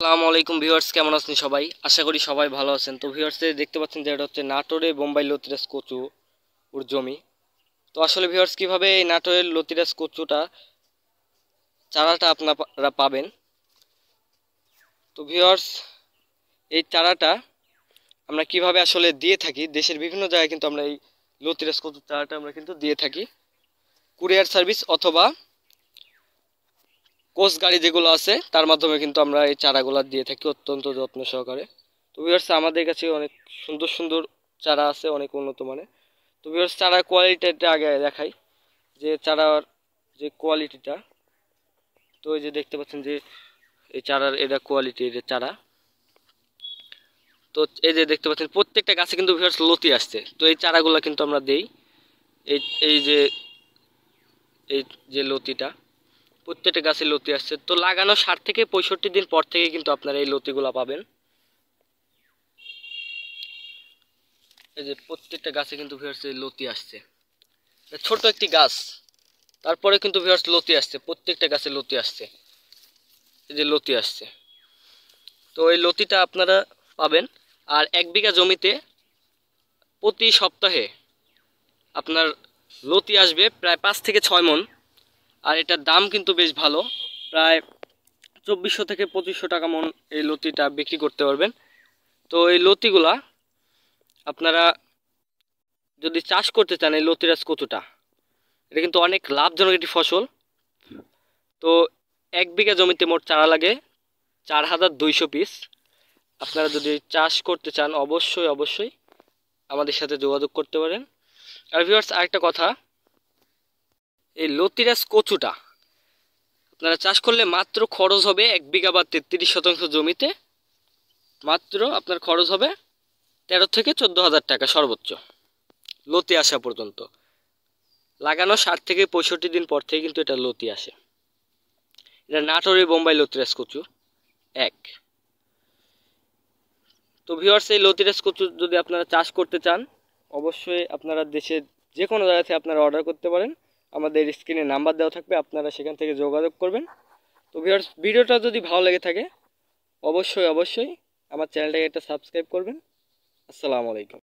আসসালামু আলাইকুম ভিউয়ার্স কেমন আছেন সবাই আশা করি সবাই ভালো আছেন তো ভিউয়ার্সে দেখতে পাচ্ছেন যে এটা হচ্ছে নাটোরে বোম্বাই লতিরাজ কচু ওর জমি তো আসলে ভিউয়ার্স কীভাবে এই নাটোরের লতিরাজ কচুটা চারাটা আপনারা পাবেন তো ভিউয়ার্স এই চারাটা আমরা কিভাবে আসলে দিয়ে থাকি দেশের বিভিন্ন জায়গায় কিন্তু আমরা এই লতিরাজ কচুর চারাটা আমরা কিন্তু দিয়ে থাকি কুরিয়ার সার্ভিস অথবা কোচ গাড়ি যেগুলো আছে তার মাধ্যমে কিন্তু আমরা এই চারাগুলা দিয়ে থাকি অত্যন্ত যত্ন সহকারে তো বিহার্স আমাদের কাছে অনেক সুন্দর সুন্দর চারা আছে অনেক উন্নত মানের তো বিহার্স চারা কোয়ালিটিটা আগে দেখাই যে চারার যে কোয়ালিটিটা তো এই যে দেখতে পাচ্ছেন যে এই চারার এটা কোয়ালিটি এটা চারা তো এই যে দেখতে পাচ্ছেন প্রত্যেকটা গাছে কিন্তু ভিউয়ার্স লতি আসছে তো এই চারাগুলো কিন্তু আমরা দেই এই এই যে এই যে লতিটা প্রত্যেকটা গাছে লতি আসছে তো লাগানো ষাট থেকে পঁয়ষট্টি দিন পর থেকে কিন্তু আপনারা এই লতিগুলা পাবেন এই যে প্রত্যেকটা গাছে কিন্তু লতি আসছে ছোট একটি গাছ তারপরে কিন্তু ভিউয়ার্স লতি আসছে প্রত্যেকটা গাছে লতি আসছে এই যে লতি আসছে তো এই লতিটা আপনারা পাবেন আর এক বিঘা জমিতে প্রতি সপ্তাহে আপনার লতি আসবে প্রায় পাঁচ থেকে ছয় মন আর এটার দাম কিন্তু বেশ ভালো প্রায় চব্বিশশো থেকে পঁচিশশো টাকা মন এই লতিটা বিক্রি করতে পারবেন তো এই লতিগুলা আপনারা যদি চাষ করতে চান এই লতিরাজ কতটা এটা কিন্তু অনেক লাভজনক একটি ফসল তো এক বিঘা জমিতে মোট চারা লাগে চার হাজার দুইশো পিস আপনারা যদি চাষ করতে চান অবশ্যই অবশ্যই আমাদের সাথে যোগাযোগ করতে পারেন আর ভিউয়ার্স আরেকটা কথা এই লতিরাস কচুটা আপনারা চাষ করলে মাত্র খরচ হবে এক বিঘা বা তেত্রিশ শতাংশ জমিতে মাত্র আপনার খরচ হবে তেরো থেকে চোদ্দো হাজার টাকা সর্বোচ্চ লতি আসা পর্যন্ত লাগানো ষাট থেকে পঁয়ষট্টি দিন পর থেকে কিন্তু এটা লতি আসে এটা নাটোরে বোম্বাই লতিরাস কচু এক তো ভিওর্স এই লতিরাস কচু যদি আপনারা চাষ করতে চান অবশ্যই আপনারা দেশের যে কোনো জায়গা থেকে আপনারা অর্ডার করতে পারেন আমাদের স্ক্রিনে নাম্বার দেওয়া থাকবে আপনারা সেখান থেকে যোগাযোগ করবেন তো ভিউয়ার্স ভিডিওটা যদি ভালো লেগে থাকে অবশ্যই অবশ্যই আমার চ্যানেলটাকে একটা সাবস্ক্রাইব করবেন আসসালামু আলাইকুম